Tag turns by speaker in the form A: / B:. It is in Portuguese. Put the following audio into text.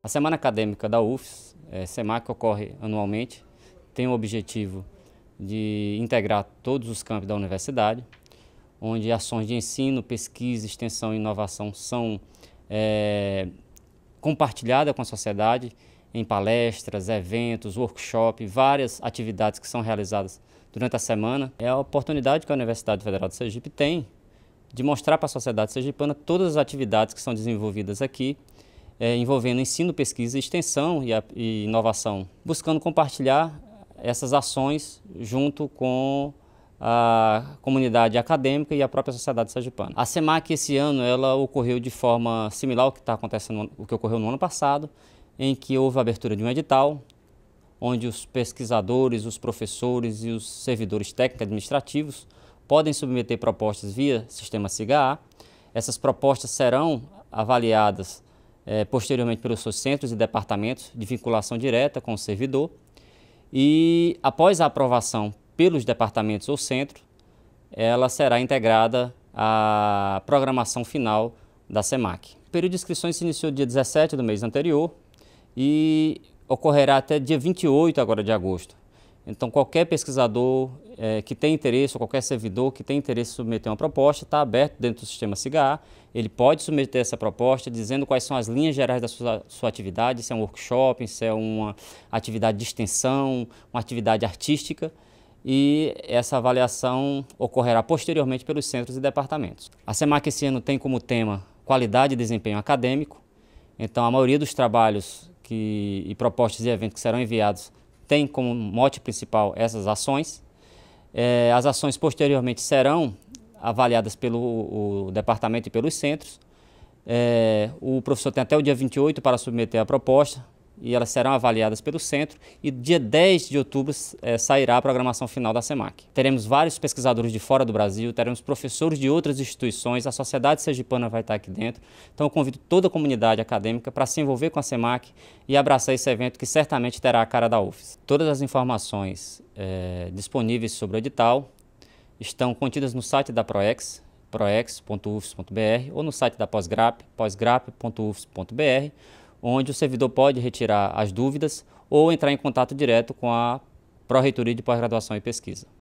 A: A Semana Acadêmica da UFS, é, eh, SEMAC, ocorre anualmente, tem o objetivo de integrar todos os campos da universidade, onde ações de ensino, pesquisa, extensão e inovação são é, compartilhadas com a sociedade em palestras, eventos, workshop, várias atividades que são realizadas durante a semana. É a oportunidade que a Universidade Federal de Sergipe tem de mostrar para a sociedade sergipana todas as atividades que são desenvolvidas aqui, é, envolvendo ensino, pesquisa, extensão e, a, e inovação, buscando compartilhar essas ações junto com a comunidade acadêmica e a própria sociedade sergipana. A SEMAC esse ano ela ocorreu de forma similar ao que está acontecendo, o que ocorreu no ano passado, em que houve a abertura de um edital, onde os pesquisadores, os professores e os servidores técnicos administrativos podem submeter propostas via sistema Ciga. Essas propostas serão avaliadas eh, posteriormente pelos seus centros e departamentos de vinculação direta com o servidor. E após a aprovação pelos departamentos ou centro, ela será integrada à programação final da SEMAC. O período de inscrições se iniciou dia 17 do mês anterior e ocorrerá até dia 28 agora de agosto. Então, qualquer pesquisador eh, que tem interesse, ou qualquer servidor que tem interesse em submeter uma proposta, está aberto dentro do sistema CIGA. Ele pode submeter essa proposta dizendo quais são as linhas gerais da sua, sua atividade, se é um workshop, se é uma atividade de extensão, uma atividade artística e essa avaliação ocorrerá posteriormente pelos centros e departamentos. A SEMAC esse ano tem como tema qualidade e desempenho acadêmico, então a maioria dos trabalhos que, e propostas de eventos que serão enviados tem como mote principal essas ações. É, as ações posteriormente serão avaliadas pelo departamento e pelos centros. É, o professor tem até o dia 28 para submeter a proposta, e elas serão avaliadas pelo centro e dia 10 de outubro é, sairá a programação final da SEMAC. Teremos vários pesquisadores de fora do Brasil, teremos professores de outras instituições, a sociedade sergipana vai estar aqui dentro. Então eu convido toda a comunidade acadêmica para se envolver com a SEMAC e abraçar esse evento que certamente terá a cara da UFES. Todas as informações é, disponíveis sobre o edital estão contidas no site da ProEx, proex.ufs.br ou no site da POSGRAP, grap posgrap.ufs.br onde o servidor pode retirar as dúvidas ou entrar em contato direto com a Pró-Reitoria de Pós-Graduação e Pesquisa.